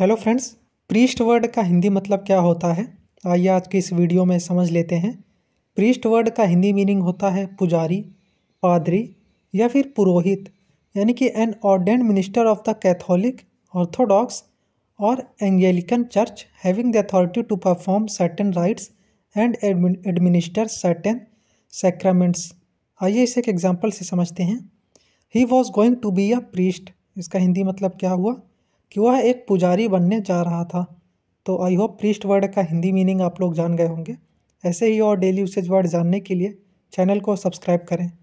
hello friends priest word का हिंदी मतलब क्या होता है आइए आज के इस वीडियो में समझ लेते हैं प्रीस्ट वर्ड का हिंदी मीनिंग होता है पुजारी पादरी या फिर पुरोहित यानी कि an ordained minister of the Catholic Orthodox और Anglican church having the authority to perform certain rites and administer certain sacraments आइए इसे एक एग्जाम्पल से समझते हैं he was going to be a priest इसका हिंदी मतलब क्या हुआ कि वह एक पुजारी बनने जा रहा था तो आई होप प्रीस्ट वर्ड का हिंदी मीनिंग आप लोग जान गए होंगे ऐसे ही और डेली यूसेज वर्ड जानने के लिए चैनल को सब्सक्राइब करें